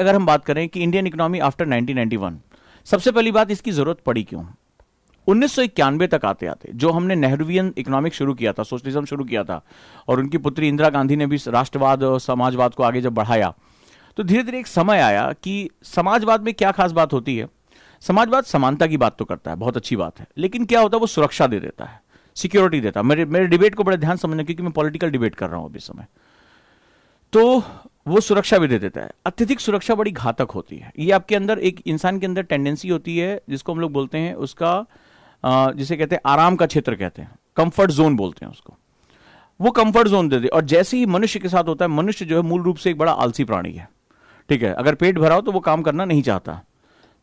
अगर हम बात करें कि इंडियन इकोनॉमी आफ्टर 1991 सबसे पहली बात इसकी जरूरत पड़ी क्यों उन्नीस तक आते आते जो हमने नेहरूवियन इकोनॉमिक शुरू किया था सोशलिज्म शुरू किया था और उनकी पुत्री इंदिरा गांधी ने भी राष्ट्रवाद और समाजवाद को आगे जब बढ़ाया तो धीरे धीरे एक समय आया कि समाजवाद में क्या खास बात होती है समाजवाद समानता की बात तो करता है बहुत अच्छी बात है लेकिन क्या होता है वो सुरक्षा दे देता है सिक्योरिटी देता है मेरे मेरे डिबेट को बड़े ध्यान समझना क्योंकि मैं पॉलिटिकल डिबेट कर रहा हूं अभी समय तो वो सुरक्षा भी दे देता है अत्यधिक सुरक्षा बड़ी घातक होती है ये आपके अंदर एक इंसान के अंदर टेंडेंसी होती है जिसको हम लोग बोलते हैं उसका जिसे कहते हैं आराम का क्षेत्र कहते हैं कंफर्ट जोन बोलते हैं उसको वो कंफर्ट जोन दे दे और जैसे ही मनुष्य के साथ होता है मनुष्य जो है मूल रूप से एक बड़ा आलसी प्राणी है ठीक है अगर पेट भरा हो तो वो काम करना नहीं चाहता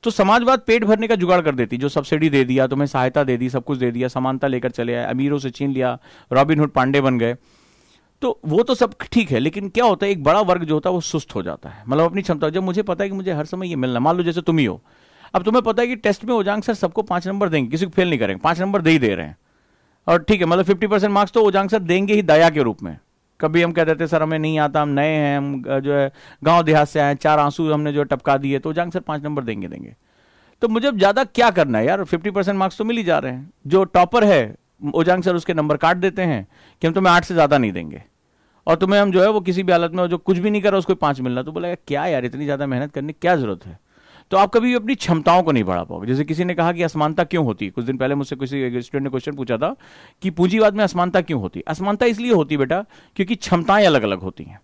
तो समाजवाद पेट भरने का जुगाड़ कर देती जो सब्सिडी दे दिया तुम्हें सहायता दे दी सब कुछ दे दिया समानता लेकर चले आए अमीरों से छीन लिया रॉबिनहुड पांडे बन गए तो वो तो सब ठीक है लेकिन क्या होता है एक बड़ा वर्ग जो होता है वो सुस्त हो जाता है मतलब अपनी क्षमता जब मुझे पता है कि मुझे हर समय ये मिलना मान लो जैसे तुम ही हो अब तुम्हें पता है कि टेस्ट में ओजांग सर सबको पांच नंबर देंगे किसी को फेल नहीं करेंगे पांच नंबर दे ही दे रहे हैं और ठीक है मतलब फिफ्टी परसेंट मार्क्स तो ओजांग सर देंगे ही दया के रूप में कभी हम कह देते सर हमें नहीं आता हम नए हैं हम जो है गाँव देहात से आए चार आंसू हमने जो टपका दिए तो ओजांग सर पांच नंबर देंगे देंगे तो मुझे ज़्यादा क्या करना है यार फिफ्टी परसेंट मार्क्स तो मिल ही जा रहे हैं जो टॉपर है ओजांग सर उसके नंबर काट देते हैं कि हम तुम्हें आठ से ज़्यादा नहीं देंगे और तुम्हें हम जो है वो किसी भी हालत में जो कुछ भी नहीं करा उसको पांच मिलना तो बोला क्या यार इतनी ज़्यादा मेहनत करने की क्या ज़रूरत है तो आप कभी भी अपनी क्षमताओं को नहीं बढ़ा पाओगे जैसे किसी ने कहा कि असमानता क्यों होती है कुछ दिन पहले मुझसे किसी स्टूडेंट ने क्वेश्चन पूछा था कि पूंजीवाद में असमानता क्यों होती है असमानता इसलिए होती बेटा क्योंकि क्षमताएं अलग अलग होती हैं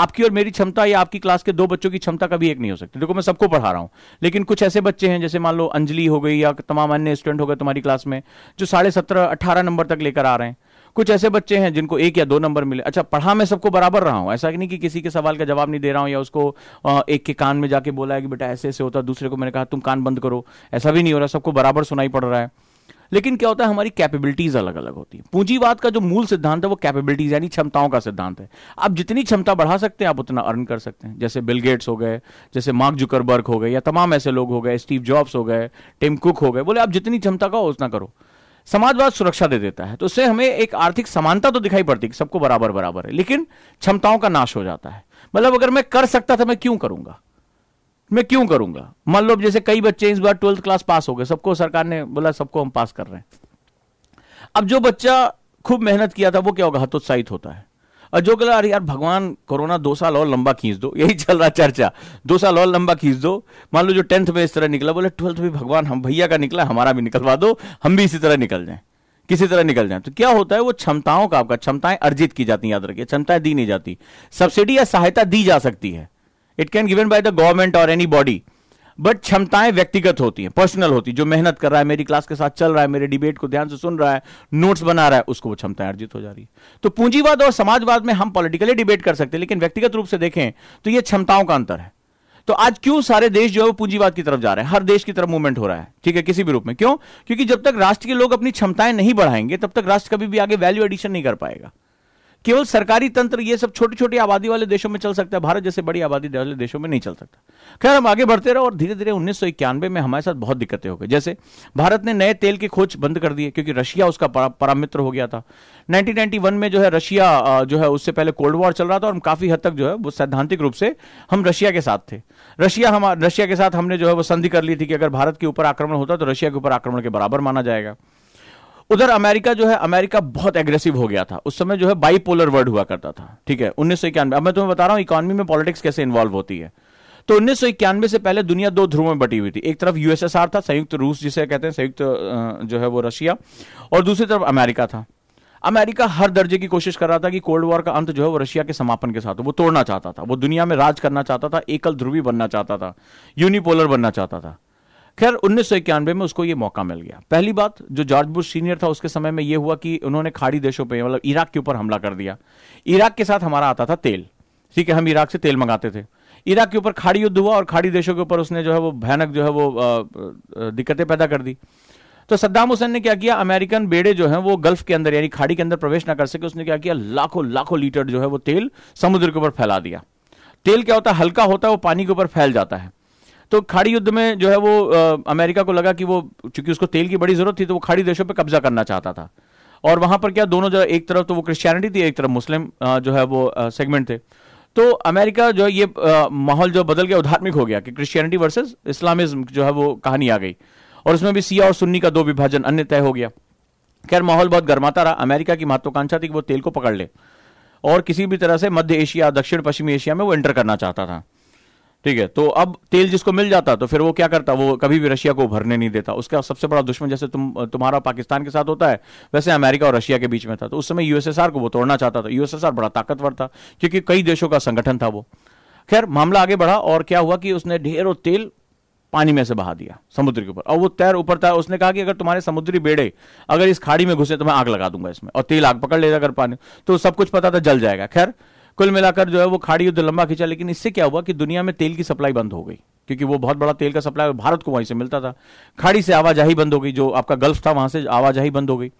आपकी और मेरी क्षमता या आपकी क्लास के दो बच्चों की क्षमता कभी एक नहीं हो सकती देखो मैं सबको पढ़ा रहा हूं लेकिन कुछ ऐसे बच्चे हैं जैसे मान लो अंजलि हो गई या तमाम अन्य स्टूडेंट हो गए तुम्हारी क्लास में जो साढ़े सत्रह अट्ठारह नंबर तक लेकर आ रहे हैं कुछ ऐसे बच्चे हैं जिनको एक या दो नंबर मिले अच्छा पढ़ा मैं सबको बराबर रहा हूं ऐसा नहीं कि किसी के सवाल का जवाब नहीं दे रहा हूं या उसको एक के कान में जाके बोला है कि बेटा ऐसे ऐसे होता दूसरे को मैंने कहा तुम कान बंद करो ऐसा भी नहीं हो रहा सबको बराबर सुनाई पड़ रहा है लेकिन क्या होता है हमारी कैपेबिलिटीज अलग अलग होती है पूंजीवाद का जो मूल सिद्धांत है वो कैपेबिलिटीज यानी क्षमताओं का सिद्धांत है आप जितनी क्षमता बढ़ा सकते हैं आप उतना अर्न कर सकते हैं जैसे बिल गेट्स हो गए जैसे मार्क जुकरबर्ग हो गए या तमाम ऐसे लोग हो गए स्टीव जॉब्स हो गए टिम कुक हो गए बोले आप जितनी क्षमता का उतना करो समाजवाद सुरक्षा दे देता है तो उससे हमें एक आर्थिक समानता तो दिखाई पड़ती है सबको बराबर बराबर है लेकिन क्षमताओं का नाश हो जाता है मतलब अगर मैं कर सकता था मैं क्यों करूंगा मैं क्यों करूंगा मान लो जैसे कई बच्चे इस बार ट्वेल्थ क्लास पास हो गए सबको सरकार ने बोला सबको हम पास कर रहे हैं अब जो बच्चा खूब मेहनत किया था वो क्या होगा हतोत्साहित होता है और जो अरे यार भगवान कोरोना दो साल और लंबा खींच दो यही चल रहा चर्चा दो साल और लंबा खींच दो मान लो जो टेंथ में इस तरह निकला बोले ट्वेल्थ भी भगवान हम भैया का निकला हमारा भी निकलवा दो हम भी इसी तरह निकल जाए किसी तरह निकल जाए तो क्या होता है वो क्षमताओं का आपका क्षमताएं अर्जित की जाती याद रखिए क्षमताएं दी नहीं जाती सब्सिडी या सहायता दी जा सकती है it can given by the government और एनी बॉडी बट क्षमताएं व्यक्तिगत होती हैं पर्सनल होती है जो मेहनत कर रहा है मेरी क्लास के साथ चल रहा है मेरे डिबेट को ध्यान से सुन रहा है नोट्स बना रहा है उसको वो क्षमताएं अर्जित हो जा रही है तो पूंजीवाद और समाजवाद में हम पॉलिटिकली डिबेट कर सकते हैं लेकिन व्यक्तिगत रूप से देखें तो यह क्षमताओं का अंतर है तो आज क्यों सारे देश जो है वो पूंजीवाद की तरफ जा रहे हैं हर देश की तरफ मूवमेंट हो रहा है ठीक है किसी भी रूप में क्यों क्योंकि जब तक राष्ट्र के लोग अपनी क्षमताएं नहीं बढ़ाएंगे तब तक राष्ट्र कभी भी आगे वैल्यू एडिशन नहीं कर पाएगा केवल सरकारी तंत्र ये सब छोटी छोटी आबादी वाले देशों में चल सकता है भारत जैसे बड़ी आबादी वाले देशों में नहीं चल सकता खैर हम आगे बढ़ते रहे और धीरे धीरे उन्नीस में हमारे साथ बहुत दिक्कतें हो गई जैसे भारत ने नए तेल की खोज बंद कर दिए क्योंकि रशिया उसका परामित्र हो गया था नाइनटीन में जो है रशिया जो है उससे पहले कोल्ड वॉर चल रहा था और हम काफी हद तक जो है वो सैद्धांतिक रूप से हम रशिया के साथ थे रशिया हम रशिया के साथ हमने जो है वो संधि कर ली थी कि अगर भारत के ऊपर आक्रमण होता तो रशिया के ऊपर आक्रमण के बराबर माना जाएगा उधर अमेरिका जो है अमेरिका बहुत एग्रेसिव हो गया था उस समय जो है बाईपोलर वर्ड हुआ करता था ठीक है उन्नीस सौ इक्यानवे अब मैं तुम्हें बता रहा हूं इकॉनमी में पॉलिटिक्स कैसे इन्वॉल्व होती है तो उन्नीस सौ इक्यानवे से पहले दुनिया दो ध्रुव में बटी हुई थी एक तरफ यूएसएसआर था संयुक्त रूस जिसे कहते हैं संयुक्त जो है वो रशिया और दूसरी तरफ अमेरिका था अमेरिका हर दर्जे की कोशिश कर रहा था कि कोल्ड वॉर का अंत जो है वो रशिया के समापन के साथ वो तोड़ना चाहता था वो दुनिया में राज करना चाहता था एकल ध्रुवी बनना चाहता था यूनिपोलर बनना चाहता था खैर उन्नीस में उसको ये मौका मिल गया पहली बात जो जॉर्ज बुश सीनियर था उसके समय में ये हुआ कि उन्होंने खाड़ी देशों पर मतलब इराक के ऊपर हमला कर दिया इराक के साथ हमारा आता था तेल ठीक है हम इराक से तेल मंगाते थे इराक के ऊपर खाड़ी युद्ध हुआ और खाड़ी देशों के ऊपर उसने जो है वो भयानक जो है वो दिक्कतें पैदा कर दी तो सद्दाम हुसैन ने क्या किया अमेरिकन बेड़े जो है वो गल्फ के अंदर यानी खाड़ी के अंदर प्रवेश ना कर सके उसने क्या किया लाखों लाखों लीटर जो है वो तेल समुद्र के ऊपर फैला दिया तेल क्या होता है हल्का होता है वो पानी के ऊपर फैल जाता है तो खाड़ी युद्ध में जो है वो आ, अमेरिका को लगा कि वो चूंकि उसको तेल की बड़ी जरूरत थी तो वो खाड़ी देशों पर कब्जा करना चाहता था और वहां पर क्या दोनों जो एक तरफ तो वो क्रिश्चियनिटी थी एक तरफ मुस्लिम जो है वो सेगमेंट थे तो अमेरिका जो है ये माहौल जो बदल गया धार्मिक हो गया कि क्रिश्चियनिटी वर्सेज इस्लामिज्म जो है वो कहानी आ गई और उसमें भी सिया और सुन्नी का दो विभाजन अन्य तय हो गया खैर माहौल बहुत गर्माता रहा अमेरिका की महत्वाकांक्षा थी कि वो तेल को पकड़ ले और किसी भी तरह से मध्य एशिया दक्षिण पश्चिमी एशिया में वो एंटर करना चाहता था ठीक है तो अब तेल जिसको मिल जाता तो फिर वो क्या करता वो कभी भी रशिया को भरने नहीं देता उसका सबसे बड़ा दुश्मन जैसे तुम तुम्हारा पाकिस्तान के साथ होता है वैसे अमेरिका और रशिया के बीच में था तो उस समय यूएसएसआर को वो तोड़ना चाहता था यूएसएसआर बड़ा ताकतवर था क्योंकि कई देशों का संगठन था वो खैर मामला आगे बढ़ा और क्या हुआ कि उसने ढेरों तेल पानी में से बहा दिया समुद्र के ऊपर और वो तैर ऊपर था उसने कहा कि अगर तुम्हारे समुद्री बेड़े अगर इस खाड़ी में घुसे तो मैं आग लगा दूंगा इसमें और तेल आग पकड़ लेगा अगर पानी तो सब कुछ पता था जल जाएगा खैर कुल मिलाकर जो है वो खाड़ी युद्ध लंबा खींचा लेकिन इससे क्या हुआ कि दुनिया में तेल की सप्लाई बंद हो गई क्योंकि वो बहुत बड़ा तेल का सप्लाई भारत को वहीं से मिलता था खाड़ी से आवाजाही बंद हो गई जो आपका गल्फ था वहां से आवाजाही बंद हो गई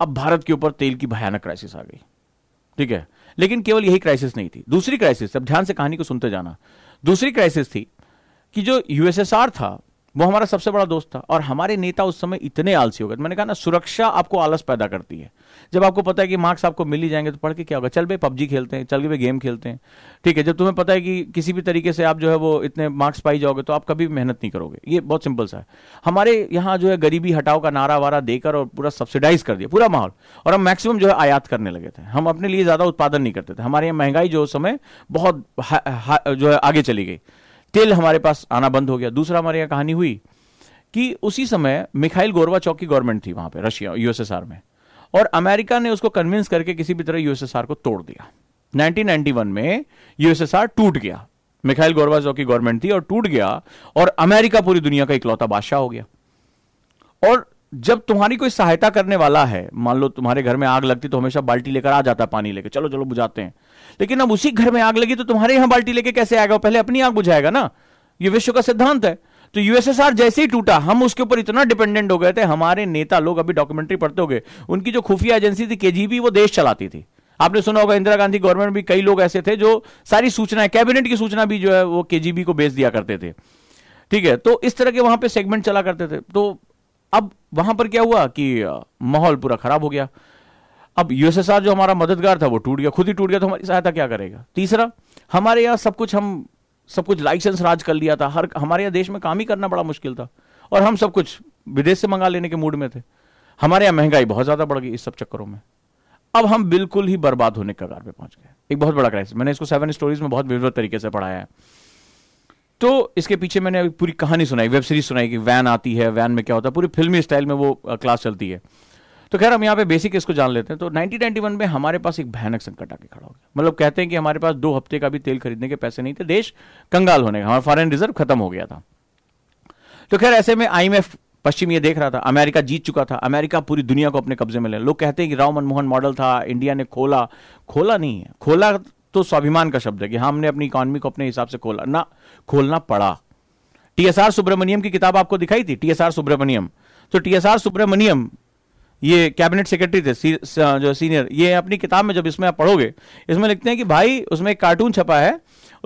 अब भारत के ऊपर तेल की भयानक क्राइसिस आ गई ठीक है लेकिन केवल यही क्राइसिस नहीं थी दूसरी क्राइसिस अब ध्यान से कहानी को सुनते जाना दूसरी क्राइसिस थी कि जो यूएसएसआर था वो हमारा सबसे बड़ा दोस्त था और हमारे नेता उस समय इतने आलसी हो गए मैंने कहा ना सुरक्षा आपको आलस पैदा करती है जब आपको पता है कि मार्क्स आपको मिल ही जाएंगे तो पढ़ के क्या होगा चल भाई पबजी खेलते हैं चल के भाई गेम खेलते हैं ठीक है जब तुम्हें पता है कि किसी भी तरीके से आप जो है वो इतने मार्क्स पाई जाओगे तो आप कभी मेहनत नहीं करोगे ये बहुत सिंपल सा है हमारे यहाँ जो है गरीबी हटाओ का नारा वारा देकर और पूरा सब्सिडाइज कर दिया पूरा माहौल और हम मैक्सिमम जो है आयात करने लगे थे हम अपने लिए ज़्यादा उत्पादन नहीं करते थे हमारे यहाँ महंगाई जो उस समय बहुत जो है आगे चली गई तेल हमारे पास आना बंद हो गया दूसरा हमारे यहाँ कहानी हुई कि उसी समय मिखाइल गोरवा चौक की गवर्नमेंट थी वहां पर रशिया यूएसएसआर में और अमेरिका ने उसको कन्विंस करके किसी भी तरह यूएसएसआर को तोड़ दिया 1991 में यूएसएसआर टूट गया मिखाइल गोरवा चौक की गवर्नमेंट थी और टूट गया और अमेरिका पूरी दुनिया का इकलौता बादशाह हो गया और जब तुम्हारी कोई सहायता करने वाला है मान लो तुम्हारे घर में आग लगती तो हमेशा बाल्टी लेकर आ जाता है पानी लेकर चलो चलो बुझाते हैं लेकिन अब उसी घर में आग लगी तो तुम्हारे यहां बाल्टी लेके कैसे आएगा पहले अपनी आग बुझाएगा ना ये विश्व का सिद्धांत है तो यूएसएसआर जैसे ही टूटा हम उसके ऊपर इतना डिपेंडेंट हो गए थे हमारे नेता लोग अभी डॉक्यूमेंट्री पढ़ते हो गए उनकी जो खुफिया एजेंसी थी केजीबी वो देश चलाती थी आपने सुना होगा इंदिरा गांधी गवर्नमेंट भी कई लोग ऐसे थे जो सारी सूचना कैबिनेट की सूचना भी जो है वो केजीबी को बेच दिया करते थे ठीक है तो इस तरह के वहां पे सेगमेंट चला करते थे तो अब वहां पर क्या हुआ कि माहौल पूरा खराब हो गया अब यूएसएसआर जो हमारा मददगार था वो टूट गया खुद ही टूट गया तो हमारी सहायता क्या करेगा तीसरा हमारे यहाँ सब कुछ हम सब कुछ लाइसेंस राज कर लिया था हर हमारे यहाँ देश में काम ही करना बड़ा मुश्किल था और हम सब कुछ विदेश से मंगा लेने के मूड में थे हमारे यहाँ महंगाई बहुत ज़्यादा बढ़ गई इस सब चक्करों में अब हम बिल्कुल ही बर्बाद होने के कगार पे पहुंच गए एक बहुत बड़ा क्राइसिस मैंने इसको सेवन स्टोरीज में बहुत विवृत तरीके से पढ़ाया है तो इसके पीछे मैंने पूरी कहानी सुनाई वेब सीरीज सुनाई कि वैन आती है वैन में क्या होता है पूरी फिल्मी स्टाइल में वो क्लास चलती है तो खैर हम यहाँ पे बेसिक इसको जान लेते हैं तो 1991 में हमारे पास एक भयानक संकट आके खड़ा हो गया मतलब कहते हैं कि हमारे पास दो हफ्ते का भी तेल खरीदने के पैसे नहीं थे देश कंगाल होने का हमारा फॉरन रिजर्व खत्म हो गया था तो खैर ऐसे में आई पश्चिम ये देख रहा था अमेरिका जीत चुका था अमेरिका पूरी दुनिया को अपने कब्जे में ले लोग कहते हैं कि राव मनमोहन मॉडल था इंडिया ने खोला खोला नहीं है खोला तो स्वाभिमान का शब्द है कि हाँ, हमने अपनी इकोनॉमी को अपने हिसाब से खोला ना खोलना पड़ा टीएसआर सुब्रमण्यम की किताब आपको दिखाई थी टीएसआर सुब्रमण्यम तो टीएसआर सुब्रमण्यम ये कैबिनेट सेक्रेटरी थे सी, जो सीनियर ये अपनी किताब में जब इसमें आप पढ़ोगे इसमें लिखते हैं कि भाई उसमें एक कार्टून छपा है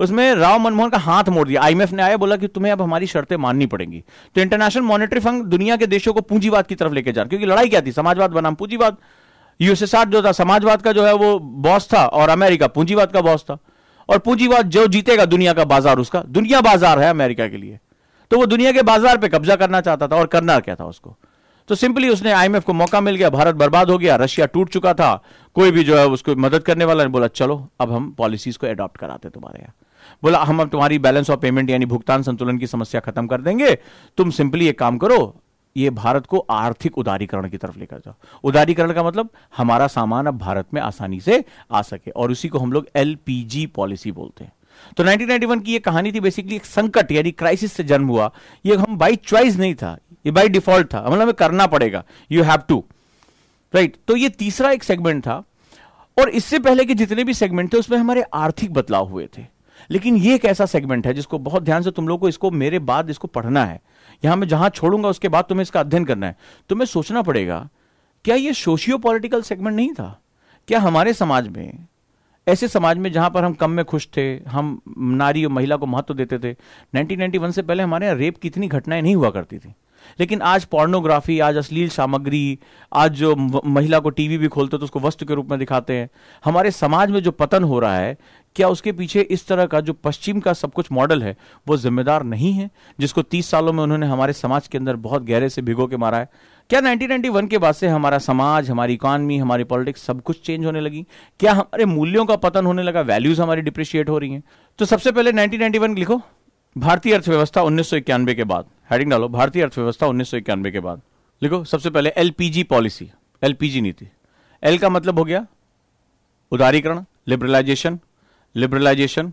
उसमें राव मनमोहन का हाथ मोड़ दिया आईएमएफ ने आया बोला कि तुम्हें अब हमारी शर्तें माननी पड़ेंगी तो इंटरनेशनल मॉनेटरी फंड दुनिया के देशों को पूंजीवाद की तरफ लेके जा रहा क्योंकि लड़ाई क्या थी समाजवाद बनाम पूंजीवाद यूएसएसआर जो था समाजवाद का जो है वो बॉस था और अमेरिका पूंजीवाद का बॉस था और पूंजीवाद जो जीतेगा दुनिया का बाजार उसका दुनिया बाजार है अमेरिका के लिए तो वो दुनिया के बाजार पे कब्जा करना चाहता था और करना क्या था उसको तो सिंपली उसने आईएमएफ को मौका मिल गया भारत बर्बाद हो गया रशिया टूट चुका था कोई भी जो है उसको मदद करने वाला ने बोला चलो अब हम पॉलिसीज को अडॉप्ट कराते तुम्हारे यहाँ बोला हम अब तुम्हारी बैलेंस ऑफ पेमेंट यानी भुगतान संतुलन की समस्या खत्म कर देंगे तुम सिंपली एक काम करो ये भारत को आर्थिक उदारीकरण की तरफ लेकर जाओ उदारीकरण का मतलब हमारा सामान अब भारत में आसानी से आ सके और उसी को हम लोग एलपीजी पॉलिसी बोलते हैं तो 1991 की ये कहानी थी बेसिकली एक संकट यानी क्राइसिस से जन्म हुआ ये हम बाई चॉइस नहीं था ये बाई डिफॉल्ट था मतलब हमें करना पड़ेगा यू हैव टू राइट तो ये तीसरा एक सेगमेंट था और इससे पहले के जितने भी सेगमेंट थे उसमें हमारे आर्थिक बदलाव हुए थे लेकिन ये एक ऐसा सेगमेंट है जिसको बहुत ध्यान से तुम लोग को इसको मेरे बाद इसको पढ़ना है यहां मैं जहां छोड़ूंगा उसके बाद तुम्हें इसका अध्ययन करना है तुम्हें सोचना पड़ेगा क्या यह सोशियो पॉलिटिकल सेगमेंट नहीं था क्या हमारे समाज में ऐसे समाज में जहां पर हम कम में खुश थे हम नारी और महिला को महत्व देते थे 1991 से पहले हमारे यहाँ रेप की इतनी घटनाएं नहीं हुआ करती थी लेकिन आज पॉर्नोग्राफी आज अश्लील सामग्री आज जो महिला को टीवी भी खोलते तो उसको वस्त्र के रूप में दिखाते हैं हमारे समाज में जो पतन हो रहा है क्या उसके पीछे इस तरह का जो पश्चिम का सब कुछ मॉडल है वो जिम्मेदार नहीं है जिसको तीस सालों में उन्होंने हमारे समाज के अंदर बहुत गहरे से भिगो के मारा है क्या 1991 के बाद से हमारा समाज हमारी इकॉनमी हमारी पॉलिटिक्स सब कुछ चेंज होने लगी क्या हमारे मूल्यों का पतन होने लगा वैल्यूज हमारी डिप्रिशिएट हो रही हैं तो सबसे पहले 1991 लिखो भारतीय अर्थव्यवस्था उन्नीस के बाद हेडिंग डालो भारतीय अर्थव्यवस्था उन्नीस के बाद लिखो सबसे पहले एलपीजी पॉलिसी एलपीजी नीति एल का मतलब हो गया उदारीकरण लिबरलाइजेशन लिबरलाइजेशन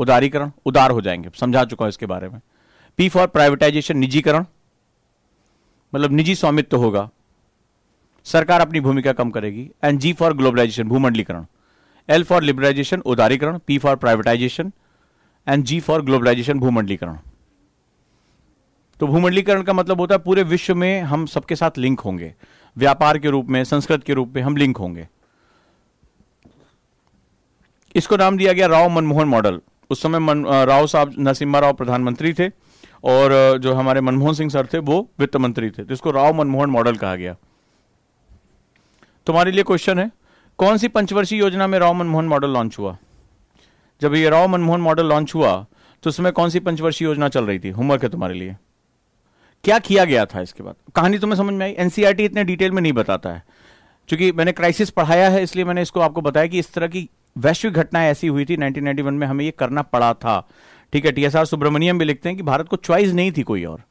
उदारीकरण उदार हो जाएंगे समझा चुका हूं इसके बारे में पी फॉर प्राइवेटाइजेशन निजीकरण मतलब निजी स्वामित्व होगा सरकार अपनी भूमिका कम करेगी एंड जी फॉर ग्लोबलाइजेशन भूमंडलीकरण एल फॉर लिबरलाइजेशन उदारीकरण P for privatisation and G for globalisation भूमंडलीकरण तो भूमंडलीकरण का मतलब होता है पूरे विश्व में हम सबके साथ लिंक होंगे व्यापार के रूप में संस्कृत के रूप में हम लिंक होंगे इसको नाम दिया गया राव मनमोहन मॉडल उस समय मन, राव साहब नरसिम्हा राव प्रधानमंत्री थे और जो हमारे मनमोहन सिंह सर थे वो वित्त मंत्री थे तो इसको राव मनमोहन मॉडल कहा गया तुम्हारे लिए क्वेश्चन है कौन सी पंचवर्षीय योजना में राव मनमोहन मॉडल लॉन्च हुआ जब ये राव मनमोहन मॉडल लॉन्च हुआ तो उसमें कौन सी पंचवर्षीय योजना चल रही थी होमवर्क है तुम्हारे लिए क्या किया गया था इसके बाद कहानी तुम्हें समझ में आई एनसीईआरटी e इतने डिटेल में नहीं बताता है क्योंकि मैंने क्राइसिस पढ़ाया है इसलिए मैंने इसको आपको बताया कि इस तरह की वैश्विक घटनाएं ऐसी हुई थी 1991 में हमें यह करना पड़ा था ठीक है टीएसआर सुब्रमण्यम भी लिखते हैं कि भारत को च्वाइस नहीं थी कोई और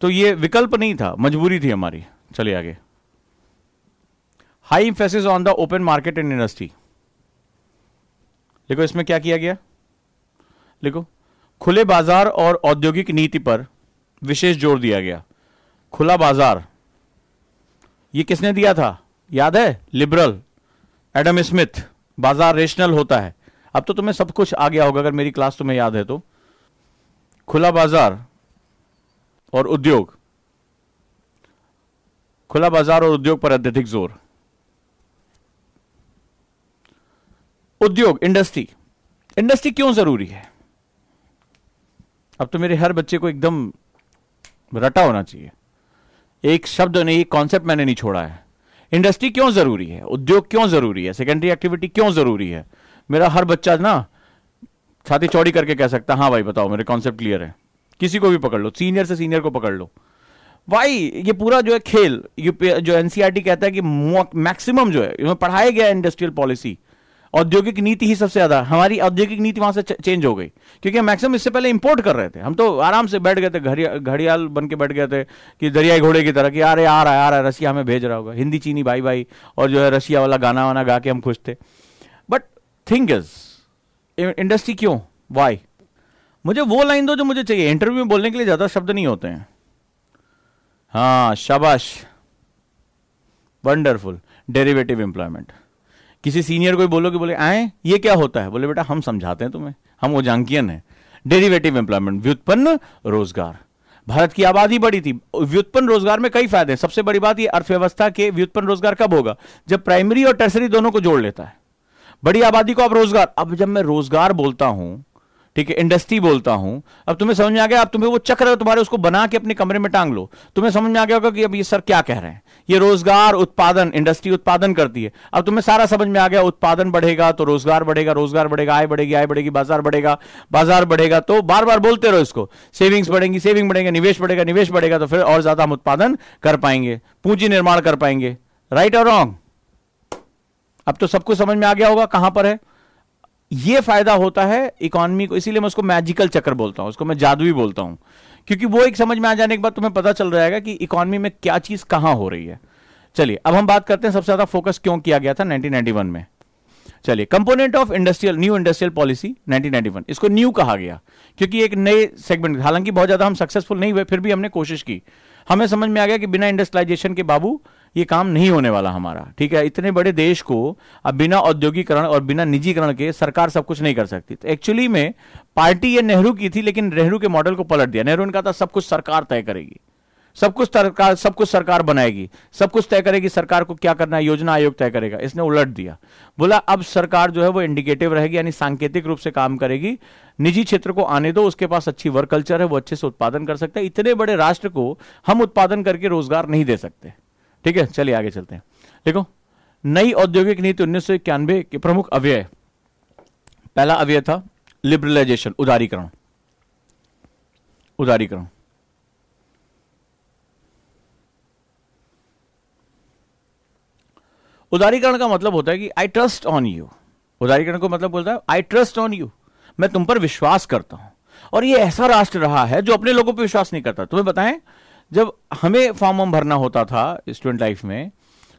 तो ये विकल्प नहीं था मजबूरी थी हमारी चलिए आगे high emphasis on the open market and industry देखो इसमें क्या किया गया देखो खुले बाजार और औद्योगिक नीति पर विशेष जोर दिया गया खुला बाजार ये किसने दिया था याद है लिबरल एडम स्मिथ बाजार रेशनल होता है अब तो तुम्हें सब कुछ आ गया होगा अगर मेरी क्लास तुम्हें याद है तो खुला बाजार और उद्योग खुला बाजार और उद्योग पर अत्यधिक जोर उद्योग इंडस्ट्री इंडस्ट्री क्यों जरूरी है अब तो मेरे हर बच्चे को एकदम रटा होना चाहिए एक शब्द नहीं एक कॉन्सेप्ट मैंने नहीं छोड़ा है इंडस्ट्री क्यों ज़रूरी है उद्योग क्यों ज़रूरी है सेकेंडरी एक्टिविटी क्यों ज़रूरी है मेरा हर बच्चा ना छाती चौड़ी करके कह सकता हाँ भाई बताओ मेरे कॉन्सेप्ट क्लियर है किसी को भी पकड़ लो सीनियर से सीनियर को पकड़ लो भाई ये पूरा जो है खेल ये जो एनसीआरटी e कहता है कि मैक्सिमम जो है पढ़ाया गया इंडस्ट्रियल पॉलिसी औद्योगिक नीति ही सबसे ज्यादा हमारी औद्योगिक नीति वहां से चेंज हो गई क्योंकि मैक्सिमम इससे पहले इंपोर्ट कर रहे थे हम तो आराम से बैठ गए थे घड़ियाल बन के बैठ गए थे कि दरियाई घोड़े की तरह कि अरे आ रहा है आ रहा है रशिया हमें भेज रहा होगा हिंदी चीनी भाई भाई और जो है रशिया वाला गाना वाना गा के हम खुश थे बट थिंग इज इंडस्ट्री क्यों वाई मुझे वो लाइन दो जो मुझे चाहिए इंटरव्यू में बोलने के लिए ज्यादा शब्द नहीं होते हैं हाँ शाबाश वंडरफुल डेरिवेटिव एम्प्लॉयमेंट किसी सीनियर को बोलो कि बोले आए ये क्या होता है बोले बेटा हम समझाते हैं तुम्हें हम वो जांकियन है डेरिवेटिव एम्प्लॉयमेंट व्युत्पन्न रोजगार भारत की आबादी बड़ी थी व्युत्पन्न रोजगार में कई फायदे हैं सबसे बड़ी बात ये अर्थव्यवस्था के व्युत्पन्न रोजगार कब होगा जब प्राइमरी और टर्सरी दोनों को जोड़ लेता है बड़ी आबादी को अब रोजगार अब जब मैं रोजगार बोलता हूं ठीक है इंडस्ट्री बोलता हूं अब तुम्हें समझ में आ गया अब तुम्हें वो चक्र तुम्हारे उसको बना के अपने कमरे में टांग लो तुम्हें समझ में आ गया होगा कि अब ये सर क्या कह रहे हैं ये रोजगार उत्पादन इंडस्ट्री उत्पादन करती है अब तुम्हें सारा समझ में आ गया उत्पादन बढ़ेगा तो रोजगार बढ़ेगा रोजगार बढ़ेगा आय बढ़ेगी आय बढ़ेगी बाजार बढ़ेगा बाजार बढ़ेगा तो बार बार बोलते रहो इसको सेविंग्स बढ़ेंगी सेविंग बढ़ेगा निवेश बढ़ेगा निवेश बढ़ेगा तो फिर और ज्यादा हम उत्पादन कर पाएंगे पूंजी निर्माण कर पाएंगे राइट और रॉन्ग अब तो सबको समझ में आ गया होगा कहां पर है ये फायदा होता है इकोनॉमी को इसीलिए मैं उसको मैजिकल चक्कर बोलता हूं उसको मैं जादुई बोलता हूं क्योंकि वो एक समझ में आ जाने के बाद तुम्हें पता चल जाएगा कि इकोनॉमी में क्या चीज कहां हो रही है चलिए अब हम बात करते हैं सबसे ज्यादा फोकस क्यों किया गया था 1991 में चलिए component of industrial new industrial policy 1991 इसको न्यू कहा गया क्योंकि एक नए सेगमेंट हालांकि बहुत ज्यादा हम सक्सेसफुल नहीं हुए फिर भी हमने कोशिश की हमें समझ में आ गया कि बिना इंडस्ट्रियलाइजेशन के बाबू ये काम नहीं होने वाला हमारा ठीक है इतने बड़े देश को अब बिना औद्योगिकरण और बिना निजीकरण के सरकार सब कुछ नहीं कर सकती तो एक्चुअली में पार्टी ये नेहरू की थी लेकिन नेहरू के मॉडल को पलट दिया नेहरू ने कहा था सब कुछ सरकार तय करेगी सब कुछ सरकार सब कुछ सरकार बनाएगी सब कुछ तय करेगी सरकार को क्या करना है योजना आयोग तय करेगा इसने उलट दिया बोला अब सरकार जो है वो इंडिकेटिव रहेगी यानी सांकेतिक रूप से काम करेगी निजी क्षेत्र को आने दो उसके पास अच्छी वर्क कल्चर है वो अच्छे से उत्पादन कर सकता है इतने बड़े राष्ट्र को हम उत्पादन करके रोजगार नहीं दे सकते ठीक है चलिए आगे चलते हैं देखो नई औद्योगिक नीति उन्नीस सौ इक्यानवे के प्रमुख अव्यय पहला अव्यय था लिबरलाइजेशन उदारीकरण उदारीकरण उदारीकरण का मतलब होता है कि आई ट्रस्ट ऑन यू उदारीकरण को मतलब बोलता है आई ट्रस्ट ऑन यू मैं तुम पर विश्वास करता हूं और ये ऐसा राष्ट्र रहा है जो अपने लोगों पर विश्वास नहीं करता तुम्हें बताएं जब हमें फॉर्म वॉर्म भरना होता था स्टूडेंट लाइफ में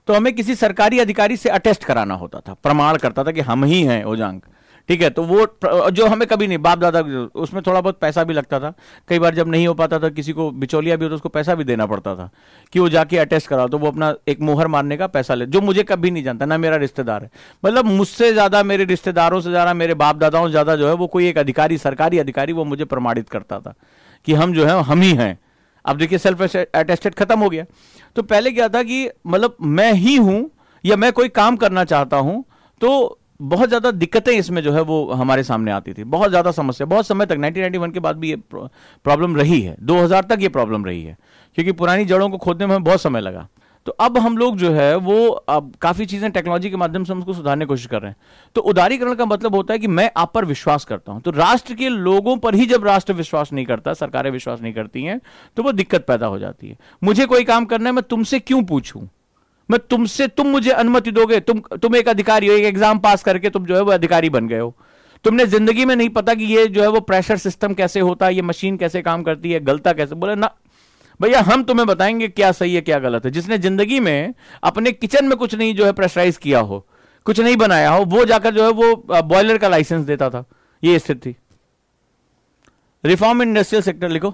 तो हमें किसी सरकारी अधिकारी से अटेस्ट कराना होता था प्रमाण करता था कि हम ही हैं ओजांग ठीक है तो वो जो हमें कभी नहीं बाप दादा उसमें थोड़ा बहुत पैसा भी लगता था कई बार जब नहीं हो पाता था किसी को बिचौलिया भी हो तो उसको पैसा भी देना पड़ता था कि वो जाके अटेस्ट करा तो वो अपना एक मोहर मारने का पैसा ले जो मुझे कभी नहीं जानता ना मेरा रिश्तेदार है मतलब मुझसे ज़्यादा मेरे रिश्तेदारों से ज़्यादा मेरे बाप दादाओं से ज़्यादा जो है वो कोई एक अधिकारी सरकारी अधिकारी वो मुझे प्रमाणित करता था कि हम जो है हम ही हैं अब देखिए सेल्फ अटेस्टेड खत्म हो गया तो पहले क्या था कि मतलब मैं ही हूं या मैं कोई काम करना चाहता हूं तो बहुत ज्यादा दिक्कतें इसमें जो है वो हमारे सामने आती थी बहुत ज्यादा समस्या बहुत समय तक 1991 के बाद भी ये प्रॉब्लम रही है 2000 तक ये प्रॉब्लम रही है क्योंकि पुरानी जड़ों को खोदने में बहुत समय लगा तो अब हम लोग जो है वो अब काफी चीजें टेक्नोलॉजी के माध्यम से हम उसको सुधारने की कोशिश कर रहे हैं तो उदारीकरण का मतलब होता है कि मैं आप पर विश्वास करता हूं तो राष्ट्र के लोगों पर ही जब राष्ट्र विश्वास नहीं करता सरकारें विश्वास नहीं करती हैं तो वो दिक्कत पैदा हो जाती है मुझे कोई काम करना है मैं तुमसे क्यों पूछूं मैं तुमसे तुम मुझे अनुमति दोगे तुम तुम एक अधिकारी हो एक एग्जाम पास करके तुम जो है वो अधिकारी बन गए हो तुमने जिंदगी में नहीं पता कि ये जो है वो प्रेशर सिस्टम कैसे होता है ये मशीन कैसे काम करती है गलता कैसे बोले ना भैया हम तुम्हें बताएंगे क्या सही है क्या गलत है जिसने जिंदगी में अपने किचन में कुछ नहीं जो है प्रेशराइज किया हो कुछ नहीं बनाया हो वो जाकर जो है वो बॉयलर का लाइसेंस देता था ये स्थिति रिफॉर्म इंडस्ट्रियल सेक्टर लिखो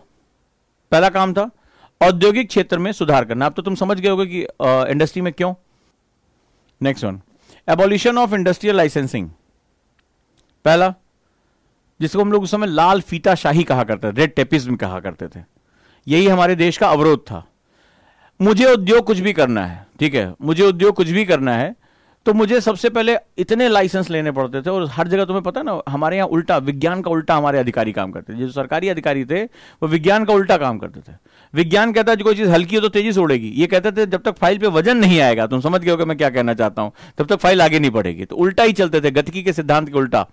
पहला काम था औद्योगिक क्षेत्र में सुधार करना अब तो तुम समझ गए होगे कि इंडस्ट्री में क्यों next one evolution of industrial licensing पहला जिसको हम लोग उस समय लाल फीता शाही कहा करते थे रेड टेपिज्म कहा करते थे यही हमारे देश का अवरोध था मुझे उद्योग कुछ भी करना है ठीक है मुझे उद्योग कुछ भी करना है तो मुझे सबसे पहले इतने लाइसेंस लेने पड़ते थे और हर जगह तुम्हें पता ना हमारे यहाँ उल्टा विज्ञान का उल्टा हमारे अधिकारी काम करते थे जो सरकारी अधिकारी थे वो विज्ञान का उल्टा काम करते थे विज्ञान कहता है जो कोई चीज़ हल्की हो तो तेजी से उड़ेगी ये कहते थे जब तक फाइल पे वजन नहीं आएगा तुम समझ गए हो कि मैं क्या कहना चाहता हूँ तब तक फाइल आगे नहीं बढ़ेगी तो उल्टा ही चलते थे गतिकी के सिद्धांत के उल्टा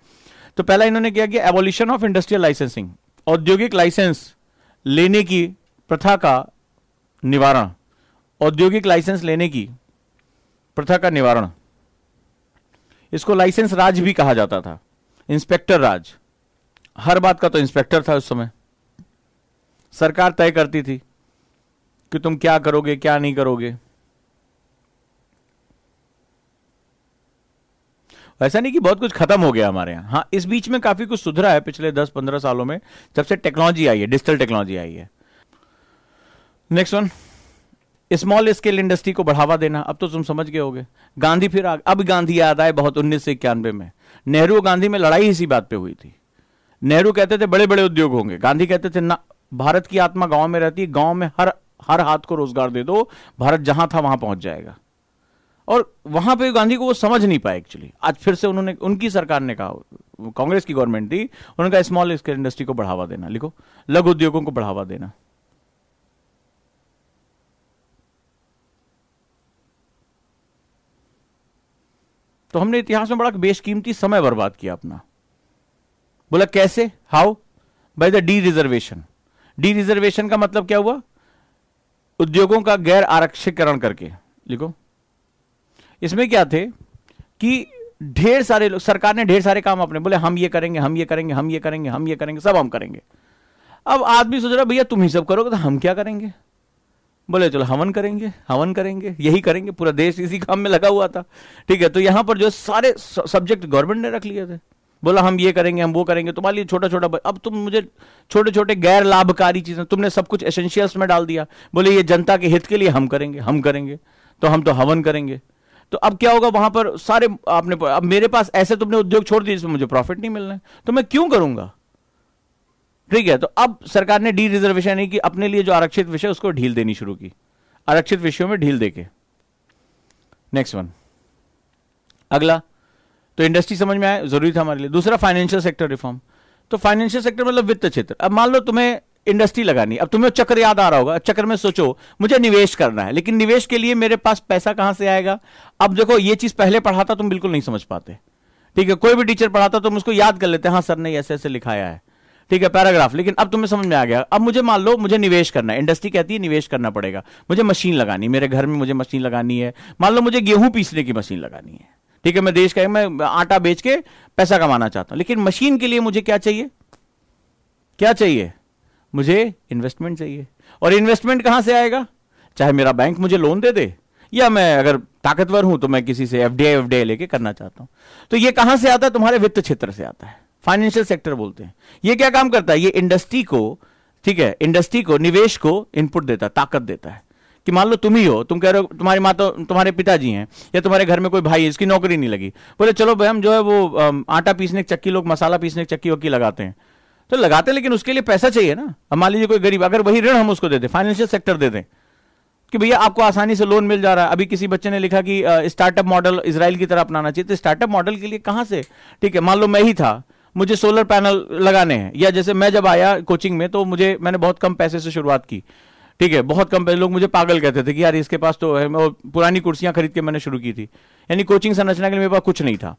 तो पहला इन्होंने किया कि एवोल्यूशन ऑफ इंडस्ट्रियल लाइसेंसिंग औद्योगिक लाइसेंस लेने की प्रथा का निवारण औद्योगिक लाइसेंस लेने की प्रथा का निवारण इसको लाइसेंस राज भी कहा जाता था इंस्पेक्टर राज हर बात का तो इंस्पेक्टर था उस समय सरकार तय करती थी कि तुम क्या करोगे क्या नहीं करोगे ऐसा नहीं कि बहुत कुछ खत्म हो गया हमारे यहां हाँ इस बीच में काफी कुछ सुधरा है पिछले 10-15 सालों में जब से टेक्नोलॉजी आई है डिजिटल टेक्नोलॉजी आई है next one small scale industry को बढ़ावा देना अब तो तुम समझ गए होगे गांधी फिर आ, अब गांधी याद आए बहुत उन्नीस सौ इक्यानवे में नेहरू गांधी में लड़ाई इसी बात पे हुई थी नेहरू कहते थे बड़े बड़े उद्योग होंगे गांधी कहते थे ना भारत की आत्मा गांव में रहती है गांव में हर हर हाथ को रोजगार दे दो भारत जहां था वहां पहुंच जाएगा और वहां पे गांधी को वो समझ नहीं पाए एक्चुअली आज फिर से उन्होंने उनकी सरकार ने कहा कांग्रेस की गवर्नमेंट थी उन्होंने कहा स्मॉल स्केल इंडस्ट्री को बढ़ावा देना लिखो लघु उद्योगों को बढ़ावा देना तो हमने इतिहास में बड़ा बेशकीमती समय बर्बाद किया अपना बोला कैसे how by the dereservation dereservation का मतलब क्या हुआ उद्योगों का गैर आरक्षीकरण करके लिखो इसमें क्या थे कि ढेर सारे लोग सरकार ने ढेर सारे काम अपने बोले हम ये करेंगे हम ये करेंगे हम ये करेंगे हम ये करेंगे सब हम करेंगे अब आदमी सोच रहा भैया तुम ही सब करोगे तो हम क्या करेंगे बोले चलो हवन करेंगे हवन करेंगे यही करेंगे पूरा देश इसी काम में लगा हुआ था ठीक है तो यहाँ पर जो सारे सब्जेक्ट गवर्नमेंट ने रख लिए थे बोला हम ये करेंगे हम वो करेंगे तुम्हारे तो लिए छोटा छोटा अब तुम मुझे छोटे छोटे गैर लाभकारी चीजें तुमने सब कुछ एसेंशियल्स में डाल दिया बोले ये जनता के हित के लिए हम करेंगे हम करेंगे तो हम तो हवन करेंगे तो अब क्या होगा वहां पर सारे आपने अब मेरे पास ऐसे तुमने उद्योग छोड़ दिए जिसमें मुझे प्रॉफिट नहीं मिलना है तो मैं क्यों करूंगा ठीक है तो अब सरकार ने डी रिजर्वेशन यानी कि अपने लिए जो आरक्षित विषय उसको ढील देनी शुरू की आरक्षित विषयों में ढील देके नेक्स्ट वन अगला तो इंडस्ट्री समझ में आए जरूरी था हमारे लिए दूसरा फाइनेंशियल सेक्टर रिफॉर्म तो फाइनेंशियल सेक्टर मतलब वित्त क्षेत्र अब मान लो तुम्हें इंडस्ट्री लगानी अब तुम्हें चक्र याद आ रहा होगा चक्र में सोचो मुझे निवेश करना है लेकिन निवेश के लिए मेरे पास पैसा कहां से आएगा अब देखो ये चीज पहले पढ़ाता तुम बिल्कुल नहीं समझ पाते ठीक है कोई भी टीचर पढ़ाता तुम तो उसको याद कर लेते हैं हाँ सर ने ऐसे ऐसे लिखाया है ठीक है पैराग्राफ लेकिन अब तुम्हें समझ में आ गया अब मुझे मान लो मुझे निवेश करना है इंडस्ट्री कहती है निवेश करना पड़ेगा मुझे मशीन लगानी मेरे घर में मुझे मशीन लगानी है मान लो मुझे गेहूं पीसने की मशीन लगानी है ठीक है मैं देश का मैं आटा बेच के पैसा कमाना चाहता हूं लेकिन मशीन के लिए मुझे क्या चाहिए क्या चाहिए मुझे इन्वेस्टमेंट चाहिए और इन्वेस्टमेंट कहां से आएगा चाहे मेरा बैंक मुझे लोन दे दे या मैं अगर ताकतवर हूं तो मैं किसी से एफडीआई एफडीआई लेके करना चाहता हूं तो ये कहां से आता है तुम्हारे वित्त क्षेत्र से आता है फाइनेंशियल सेक्टर बोलते हैं ये क्या काम करता है ये इंडस्ट्री को ठीक है इंडस्ट्री को निवेश को इनपुट देता है ताकत देता है कि मान लो तुम ही हो तुम कह रहे हो तुम्हारी माता तुम्हारे पिताजी हैं या तुम्हारे घर में कोई भाई है इसकी नौकरी नहीं लगी बोले चलो भाई हम जो है वो आटा पीसने की चक्की लोग मसाला पीसने की चक्की वक्की लगाते हैं तो लगाते हैं लेकिन उसके लिए पैसा चाहिए ना अब मान लीजिए कोई गरीब अगर वही ऋण हम उसको दे दें फाइनेंशियल सेक्टर दे दें कि भैया आपको आसानी से लोन मिल जा रहा है अभी किसी बच्चे ने लिखा कि स्टार्टअप मॉडल इसराइल की तरह अपनाना चाहिए तो स्टार्टअप मॉडल के लिए कहाँ से ठीक है मान लो मैं ही था मुझे सोलर पैनल लगाने हैं या जैसे मैं जब आया कोचिंग में तो मुझे मैंने बहुत कम पैसे से शुरुआत की ठीक है बहुत कम पैसे लोग मुझे पागल कहते थे कि यार इसके पास तो है मैं पुरानी कुर्सियां खरीद के मैंने शुरू की थी यानी कोचिंग संरचना के लिए मेरे पास कुछ नहीं था